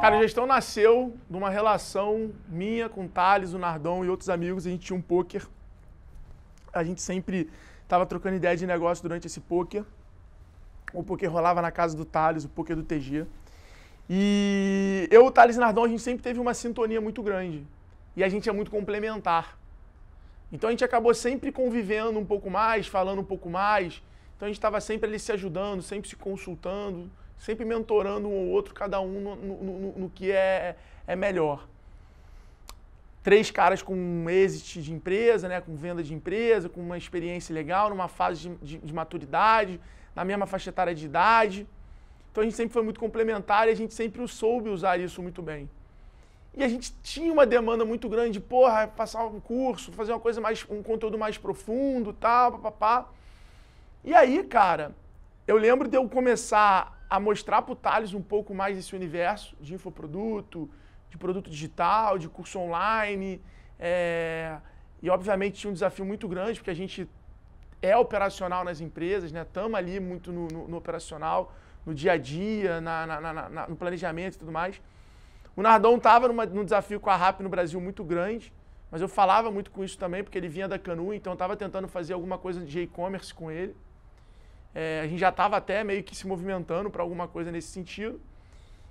Cara, a gestão nasceu de uma relação minha com o Thales, o Nardão e outros amigos. A gente tinha um pôquer. A gente sempre estava trocando ideia de negócio durante esse pôquer. O pôquer rolava na casa do Thales, o pôquer do TG. E eu e o Thales Nardon, a gente sempre teve uma sintonia muito grande. E a gente é muito complementar. Então a gente acabou sempre convivendo um pouco mais, falando um pouco mais. Então a gente estava sempre ali se ajudando, sempre se consultando, sempre mentorando um ou outro, cada um no, no, no, no que é, é melhor. Três caras com êxito de empresa, né, com venda de empresa, com uma experiência legal, numa fase de, de, de maturidade, na mesma faixa etária de idade. Então a gente sempre foi muito complementar e a gente sempre soube usar isso muito bem. E a gente tinha uma demanda muito grande, porra, passar um curso, fazer uma coisa mais, um conteúdo mais profundo, tal, papapá. E aí, cara, eu lembro de eu começar a mostrar pro Thales um pouco mais esse universo de infoproduto, de produto digital, de curso online. É... E, obviamente, tinha um desafio muito grande, porque a gente é operacional nas empresas, né? Estamos ali muito no, no, no operacional, no dia a dia, na, na, na, no planejamento e tudo mais. O Nardon estava num desafio com a RAP no Brasil muito grande, mas eu falava muito com isso também, porque ele vinha da Canoa, então eu estava tentando fazer alguma coisa de e-commerce com ele. É, a gente já estava até meio que se movimentando para alguma coisa nesse sentido.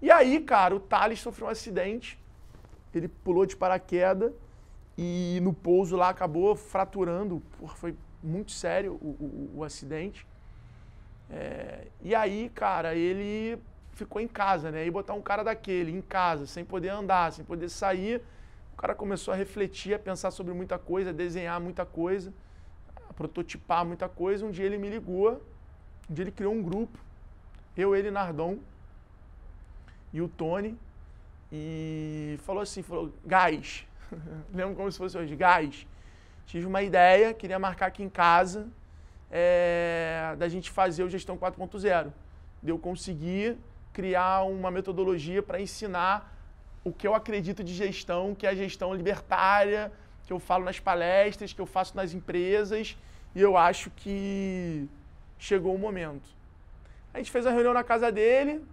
E aí, cara, o Thales sofreu um acidente, ele pulou de paraquedas e no pouso lá acabou fraturando, porra, foi muito sério o, o, o acidente. É, e aí, cara, ele ficou em casa, né? E botar um cara daquele em casa, sem poder andar, sem poder sair, o cara começou a refletir, a pensar sobre muita coisa, a desenhar muita coisa, a prototipar muita coisa. Um dia ele me ligou, um dia ele criou um grupo, eu, ele, Nardon e o Tony, e falou assim, falou, gás, lembro como se fosse hoje, gás, tive uma ideia, queria marcar aqui em casa, é, da gente fazer o Gestão 4.0, de eu conseguir criar uma metodologia para ensinar o que eu acredito de gestão, que é a gestão libertária, que eu falo nas palestras, que eu faço nas empresas, e eu acho que chegou o momento. A gente fez a reunião na casa dele,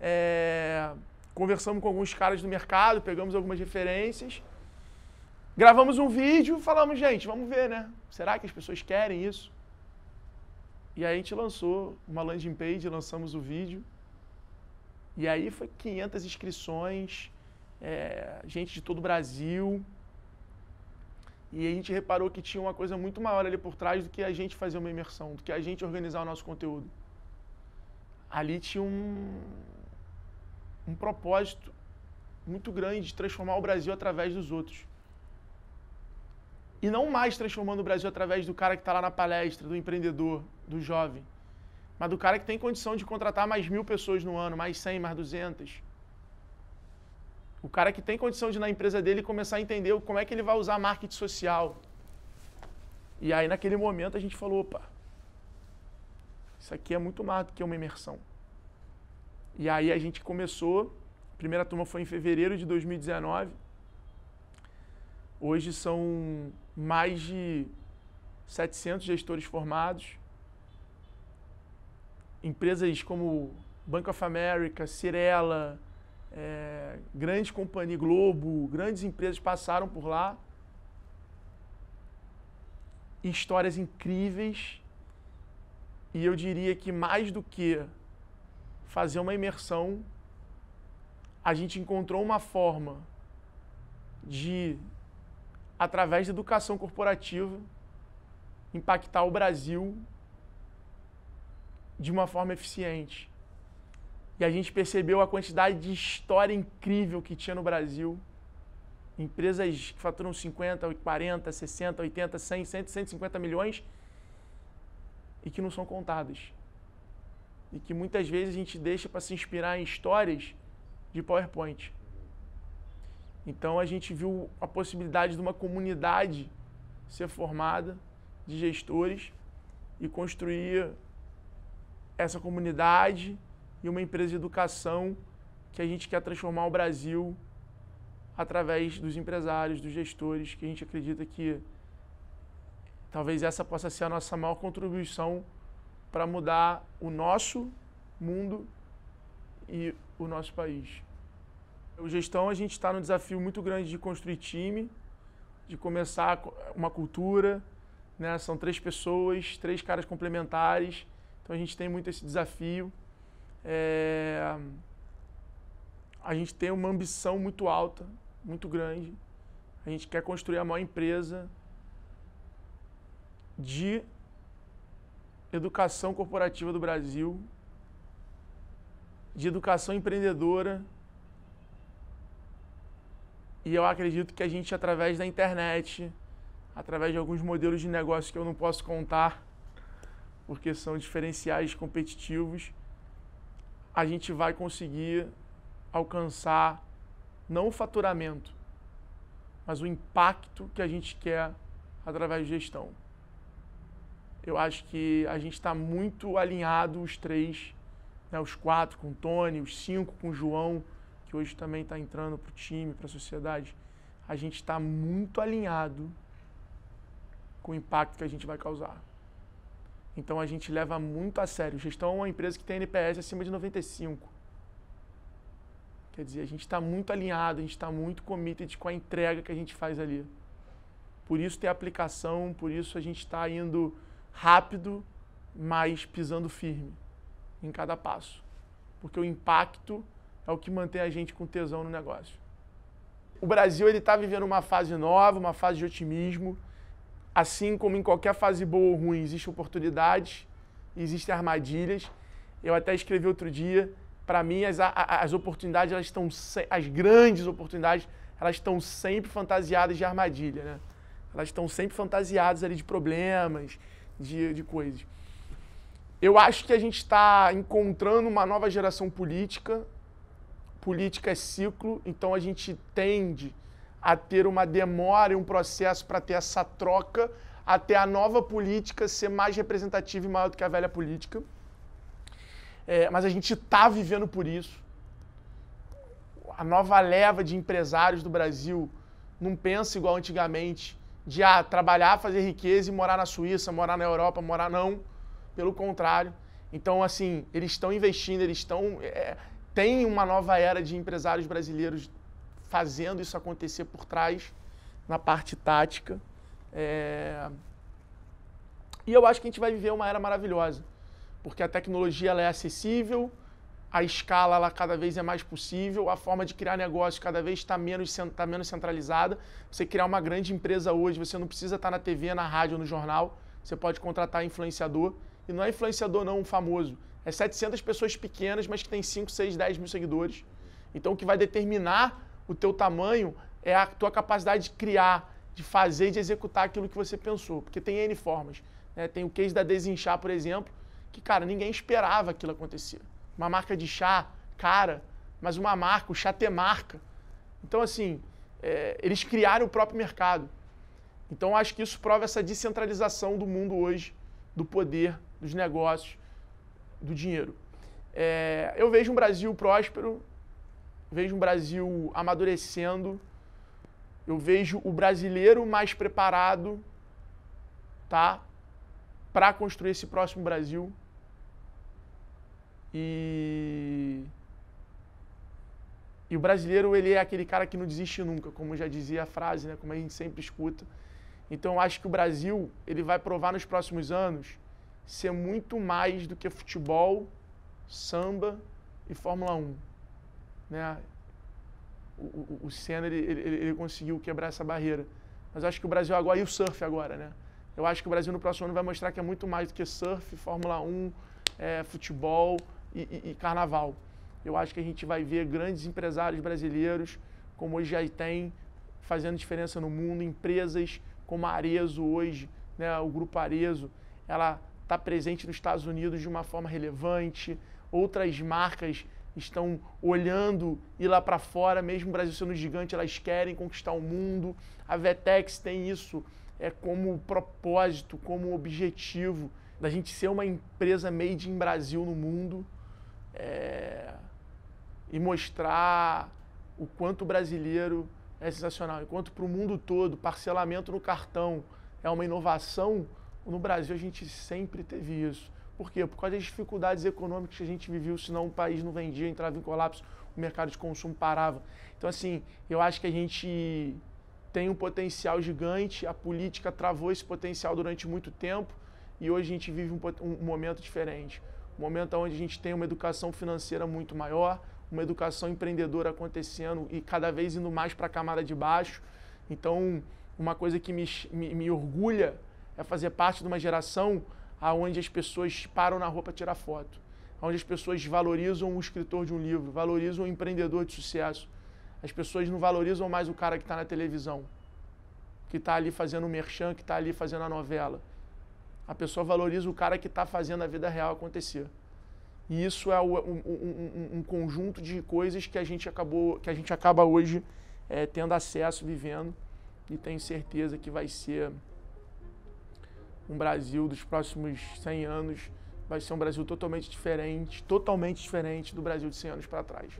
é, conversamos com alguns caras do mercado, pegamos algumas referências, gravamos um vídeo, falamos, gente, vamos ver, né? Será que as pessoas querem isso? E aí a gente lançou uma landing page, lançamos o vídeo. E aí foi 500 inscrições, é, gente de todo o Brasil. E a gente reparou que tinha uma coisa muito maior ali por trás do que a gente fazer uma imersão, do que a gente organizar o nosso conteúdo. Ali tinha um, um propósito muito grande de transformar o Brasil através dos outros. E não mais transformando o Brasil através do cara que está lá na palestra, do empreendedor, do jovem, mas do cara que tem condição de contratar mais mil pessoas no ano, mais 100, mais 200. O cara que tem condição de, na empresa dele, começar a entender como é que ele vai usar marketing social. E aí, naquele momento, a gente falou: opa, isso aqui é muito mais do que uma imersão. E aí, a gente começou. A primeira turma foi em fevereiro de 2019. Hoje são mais de 700 gestores formados, empresas como Bank of America, Cirela, é, grandes companhias, Globo, grandes empresas passaram por lá. Histórias incríveis. E eu diria que mais do que fazer uma imersão, a gente encontrou uma forma de através da educação corporativa, impactar o Brasil de uma forma eficiente. E a gente percebeu a quantidade de história incrível que tinha no Brasil. Empresas que faturam 50, 40, 60, 80, 100, 100 150 milhões e que não são contadas. E que muitas vezes a gente deixa para se inspirar em histórias de PowerPoint. Então a gente viu a possibilidade de uma comunidade ser formada de gestores e construir essa comunidade e uma empresa de educação que a gente quer transformar o Brasil através dos empresários, dos gestores, que a gente acredita que talvez essa possa ser a nossa maior contribuição para mudar o nosso mundo e o nosso país. O gestão, a gente está num desafio muito grande de construir time, de começar uma cultura. Né? São três pessoas, três caras complementares. Então a gente tem muito esse desafio. É... A gente tem uma ambição muito alta, muito grande. A gente quer construir a maior empresa de educação corporativa do Brasil, de educação empreendedora e eu acredito que a gente, através da internet, através de alguns modelos de negócio que eu não posso contar, porque são diferenciais competitivos, a gente vai conseguir alcançar não o faturamento, mas o impacto que a gente quer através de gestão. Eu acho que a gente está muito alinhado, os três, né, os quatro com o Tony, os cinco com o João, que hoje também está entrando para o time, para a sociedade, a gente está muito alinhado com o impacto que a gente vai causar. Então a gente leva muito a sério. Gestão é uma empresa que tem NPS acima de 95. Quer dizer, a gente está muito alinhado, a gente está muito committed com a entrega que a gente faz ali. Por isso tem aplicação, por isso a gente está indo rápido, mas pisando firme em cada passo. Porque o impacto é o que mantém a gente com tesão no negócio. O Brasil ele está vivendo uma fase nova, uma fase de otimismo. Assim como em qualquer fase boa ou ruim, existem oportunidades, existem armadilhas. Eu até escrevi outro dia, para mim as, as oportunidades elas estão as grandes oportunidades, elas estão sempre fantasiadas de armadilha, né? Elas estão sempre fantasiadas ali de problemas, de, de coisas. Eu acho que a gente está encontrando uma nova geração política política é ciclo, então a gente tende a ter uma demora e um processo para ter essa troca até a nova política ser mais representativa e maior do que a velha política. É, mas a gente está vivendo por isso. A nova leva de empresários do Brasil não pensa igual antigamente de ah, trabalhar, fazer riqueza e morar na Suíça, morar na Europa, morar não. Pelo contrário. Então, assim, eles estão investindo, eles estão. É, tem uma nova era de empresários brasileiros fazendo isso acontecer por trás, na parte tática. É... E eu acho que a gente vai viver uma era maravilhosa, porque a tecnologia ela é acessível, a escala ela cada vez é mais possível, a forma de criar negócio cada vez está menos, tá menos centralizada. Você criar uma grande empresa hoje, você não precisa estar tá na TV, na rádio, no jornal, você pode contratar influenciador. E não é influenciador não, um famoso é 700 pessoas pequenas, mas que tem 5, 6, 10 mil seguidores. Então, o que vai determinar o teu tamanho é a tua capacidade de criar, de fazer e de executar aquilo que você pensou. Porque tem N formas. Né? Tem o case da Desinchar, por exemplo, que, cara, ninguém esperava aquilo acontecer. Uma marca de chá, cara, mas uma marca, o chá tem marca. Então, assim, é, eles criaram o próprio mercado. Então, acho que isso prova essa descentralização do mundo hoje, do poder, dos negócios, do dinheiro. É, eu vejo um Brasil próspero, vejo um Brasil amadurecendo, eu vejo o brasileiro mais preparado, tá, para construir esse próximo Brasil. E e o brasileiro ele é aquele cara que não desiste nunca, como já dizia a frase, né, como a gente sempre escuta. Então eu acho que o Brasil ele vai provar nos próximos anos ser muito mais do que futebol, samba e Fórmula 1. Né? O, o, o Senna, ele, ele, ele, conseguiu quebrar essa barreira. Mas acho que o Brasil agora, e o surf agora, né? Eu acho que o Brasil no próximo ano vai mostrar que é muito mais do que surf, Fórmula 1, é, futebol e, e, e carnaval. Eu acho que a gente vai ver grandes empresários brasileiros, como hoje já tem, fazendo diferença no mundo, empresas como a Arezo hoje, né, o Grupo Arezo, ela está presente nos Estados Unidos de uma forma relevante, outras marcas estão olhando e lá para fora, mesmo o Brasil sendo gigante, elas querem conquistar o mundo. A Vetex tem isso é como propósito, como objetivo da gente ser uma empresa made in Brasil no mundo é, e mostrar o quanto o brasileiro é sensacional, enquanto para o mundo todo, parcelamento no cartão é uma inovação no Brasil a gente sempre teve isso. Por quê? Por causa das dificuldades econômicas que a gente viveu, senão o país não vendia, entrava em colapso, o mercado de consumo parava. Então, assim, eu acho que a gente tem um potencial gigante, a política travou esse potencial durante muito tempo e hoje a gente vive um, um momento diferente. Um momento onde a gente tem uma educação financeira muito maior, uma educação empreendedora acontecendo e cada vez indo mais para a camada de baixo. Então, uma coisa que me, me, me orgulha é fazer parte de uma geração onde as pessoas param na rua para tirar foto, onde as pessoas valorizam o escritor de um livro, valorizam o empreendedor de sucesso. As pessoas não valorizam mais o cara que está na televisão, que está ali fazendo o merchan, que está ali fazendo a novela. A pessoa valoriza o cara que está fazendo a vida real acontecer. E isso é um, um, um, um, conjunto de coisas que a gente acabou, que a gente acaba hoje é, tendo acesso, vivendo, e tenho certeza que vai ser um Brasil dos próximos 100 anos vai ser um Brasil totalmente diferente, totalmente diferente do Brasil de 100 anos para trás.